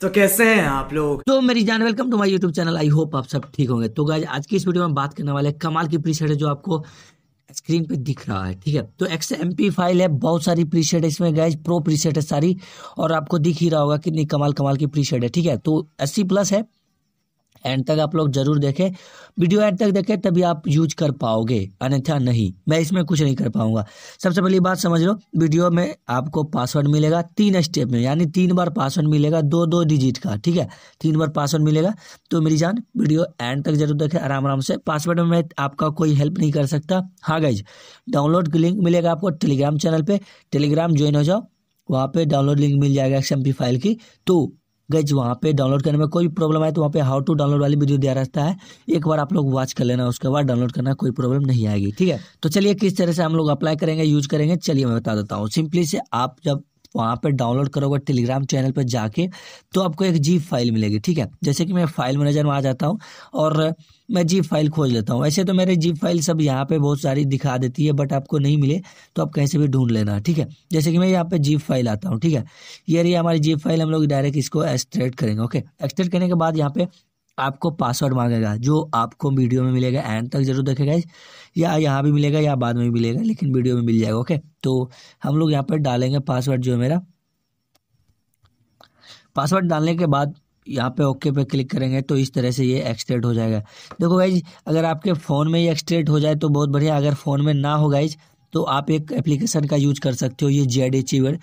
तो कैसे हैं आप लोग तो मेरी जान welcome to my YouTube channel I hope आप सब ठीक होंगे तो गाइज आज की इस वीडियो में बात करने वाले कमाल की प्रीशेड है जो आपको स्क्रीन पे दिख रहा है ठीक है तो एक्स एम पी फाइल है बहुत सारी प्रीशेड है इसमें गैज प्रो प्रीशेट है सारी और आपको दिख ही रहा होगा कितनी कमाल कमाल की प्रीशेड है ठीक है तो अस्सी प्लस है एंड तक आप लोग जरूर देखें वीडियो एंड तक देखें तभी आप यूज कर पाओगे अन्यथा नहीं मैं इसमें कुछ नहीं कर पाऊंगा सबसे पहली बात समझ लो वीडियो में आपको पासवर्ड मिलेगा तीन स्टेप में यानी तीन बार पासवर्ड मिलेगा दो दो डिजिट का ठीक है तीन बार पासवर्ड मिलेगा तो मेरी जान वीडियो एंड तक जरूर देखें आराम आराम से पासवर्ड में मैं आपका कोई हेल्प नहीं कर सकता हाँ गाइज डाउनलोड लिंक मिलेगा आपको टेलीग्राम चैनल पर टेलीग्राम ज्वाइन हो जाओ वहाँ पे डाउनलोड लिंक मिल जाएगा एक्स फाइल की तो गज वहाँ पे डाउनलोड करने में कोई प्रॉब्लम आए तो वहाँ पे हाउ टू डाउनलोड वाली वीडियो दिया रहता है एक बार आप लोग वॉच कर लेना उसके बाद डाउनलोड करना कोई प्रॉब्लम नहीं आएगी ठीक है तो चलिए किस तरह से हम लोग अप्लाई करेंगे यूज करेंगे चलिए मैं बता देता हूँ सिंपली से आप जब वहाँ पर डाउनलोड करोगे टेलीग्राम चैनल पर जाके तो आपको एक जीप फाइल मिलेगी ठीक है जैसे कि मैं फाइल मैनेजर में आ जाता हूँ और मैं जीप फाइल खोज लेता हूँ वैसे तो मेरे जीप फाइल सब यहाँ पे बहुत सारी दिखा देती है बट आपको नहीं मिले तो आप कहीं से भी ढूंढ लेना ठीक है जैसे कि मैं यहाँ पे जीप फाइल आता हूँ ठीक है ये रही हमारी जीप फाइल हम लोग डायरेक्ट इसको एक्सट्रेट करेंगे ओके एक्सट्रेट करने के बाद यहाँ पे आपको पासवर्ड मांगेगा जो आपको वीडियो में मिलेगा एंड तक जरूर देखेगा या यहाँ भी मिलेगा या बाद में भी मिलेगा लेकिन वीडियो में मिल जाएगा ओके तो हम लोग यहाँ पर डालेंगे पासवर्ड जो है मेरा पासवर्ड डालने के बाद यहाँ पे ओके पे क्लिक करेंगे तो इस तरह से ये एक्सट्रेट हो जाएगा देखो गाइज अगर आपके फ़ोन में ये एक्सट्रेट हो जाए तो बहुत बढ़िया अगर फ़ोन में ना हो गाइज तो आप एक एप्लीकेशन का यूज कर सकते हो ये जेड एचीवर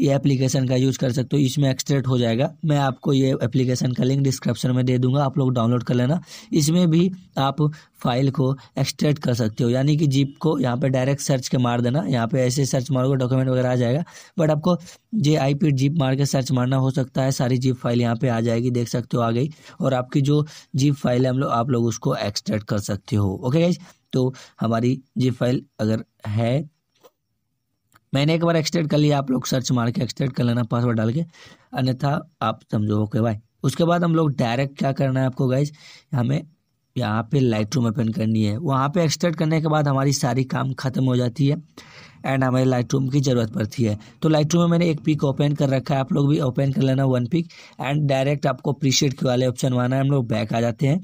ये एप्लीकेशन का यूज कर सकते हो इसमें एक्सट्रेट हो जाएगा मैं आपको ये एप्लीकेशन का लिंक डिस्क्रिप्शन में दे दूंगा आप लोग डाउनलोड कर लेना इसमें भी आप फाइल को एक्सट्रैक्ट कर सकते हो यानी कि जीप को यहाँ पे डायरेक्ट सर्च के मार देना यहाँ पे ऐसे सर्च मारोगे डॉक्यूमेंट वगैरह आ जाएगा बट आपको जे आई पी जीप मार के सर्च मारना हो सकता है सारी जीप फाइल यहाँ पे आ जाएगी देख सकते हो आ गई और आपकी जो जीप फाइल है हम लोग आप लोग उसको एक्सट्रैक्ट कर सकते हो ओके गाइज तो हमारी जीप फाइल अगर है मैंने एक बार एक्सट्रैक्ट कर लिया आप लोग सर्च मार के एक्सट्रैक्ट कर लेना पासवर्ड डाल के अन्यथा आप समझो ओके बाय उसके बाद हम लोग डायरेक्ट क्या करना है आपको गाइज हमें यहाँ पे लाइट रूम ओपन करनी है वहाँ पे एक्सट्रैक्ट करने के बाद हमारी सारी काम खत्म हो जाती है एंड हमें लाइट रूम की ज़रूरत पड़ती है तो लाइट रूम में मैंने एक पिक ओपन कर रखा है आप लोग भी ओपन कर लेना वन पिक एंड डायरेक्ट आपको प्रीशेड के वाले ऑप्शन वाना है हम लोग बैक आ जाते हैं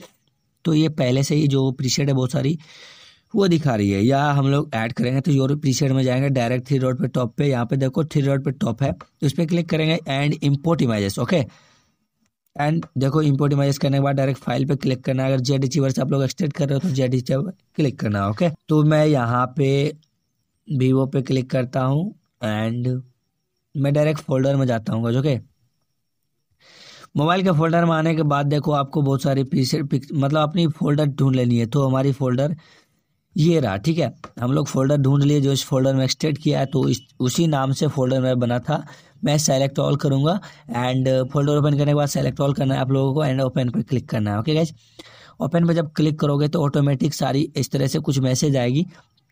तो ये पहले से ही जो प्रीशेड है बहुत सारी वो दिखा रही है या हम लोग ऐड करेंगे तो योर प्रीशेड में जाएंगे डायरेक्ट थ्री रोड पर टॉप पे यहाँ पे देखो थ्री रोड पर टॉप है तो उस पर क्लिक करेंगे and import images okay and देखो इंपोर्ट इमेजेस करने के बाद डायरेक्ट फाइल पे क्लिक करना है अगर जेड चीवर से आप लोग एक्सटेंड कर रहे हो तो जेड चीवर क्लिक करना ओके तो मैं यहाँ पे वीवो पे क्लिक करता हूँ एंड मैं डायरेक्ट फोल्डर में जाता हूँ ओके मोबाइल के फोल्डर में आने के बाद देखो आपको बहुत सारी पिक्चर मतलब अपनी फोल्डर ढूंढ लेनी है तो हमारी फोल्डर ये रहा ठीक है हम लोग फोल्डर ढूंढ लिए जो इस फोल्डर में एक्सटेड किया है तो इस उसी नाम से फोल्डर में बना था मैं सेलेक्ट ऑल करूँगा एंड फोल्डर ओपन करने के बाद सेलेक्ट ऑल करना है आप लोगों को एंड ओपन पर क्लिक करना है ओके गाइज ओपन पर जब क्लिक करोगे तो ऑटोमेटिक सारी इस तरह से कुछ मैसेज आएगी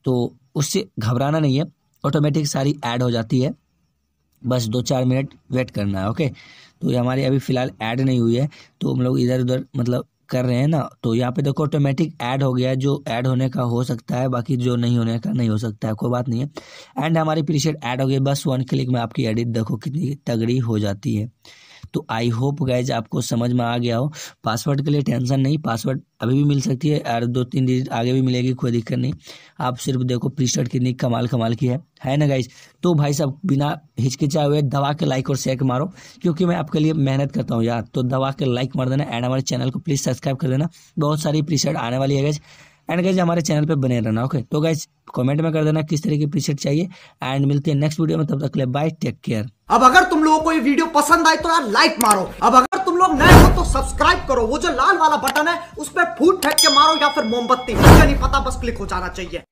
तो उससे घबराना नहीं है ऑटोमेटिक सारी ऐड हो जाती है बस दो चार मिनट वेट करना है ओके तो ये हमारी अभी फ़िलहाल ऐड नहीं हुई है तो हम लोग इधर उधर मतलब कर रहे हैं ना तो यहाँ पे देखो ऑटोमेटिक ऐड हो गया है जो ऐड होने का हो सकता है बाकी जो नहीं होने का नहीं हो सकता है कोई बात नहीं है एंड हमारी प्रीसेट ऐड हो गई बस वन क्लिक में आपकी एडिट देखो कितनी तगड़ी हो जाती है तो आई होप गैज आपको समझ में आ गया हो पासवर्ड के लिए टेंशन नहीं पासवर्ड अभी भी मिल सकती है और दो तीन डिजिट आगे भी मिलेगी कोई दिक्कत नहीं आप सिर्फ देखो प्रीस्टर्ट कितनी कमाल कमाल की है है ना गाइज तो भाई साहब बिना हिचकिचाए हुए दवा के लाइक और शेयर मारो क्योंकि मैं आपके लिए मेहनत करता हूँ यार तो दवा के लाइक मार देना एंड हमारे चैनल को प्लीज़ सब्सक्राइब कर देना बहुत सारी प्रीशर्ट आने वाली है गैज एंड गैज हमारे चैनल पे बने रहना ओके तो गैज कमेंट में कर देना किस तरह की प्रीसेट चाहिए एंड मिलते हैं नेक्स्ट वीडियो में तब तक के लिए बाय टेक केयर अब अगर तुम लोगों को ये वीडियो पसंद आए तो यार लाइक मारो अब अगर तुम लोग नए हो तो सब्सक्राइब करो वो जो लाल वाला बटन है उस पर फूट फेंक के मारो या फिर मोमबत्ती मुझे नहीं पता बस क्लिक हो जाना चाहिए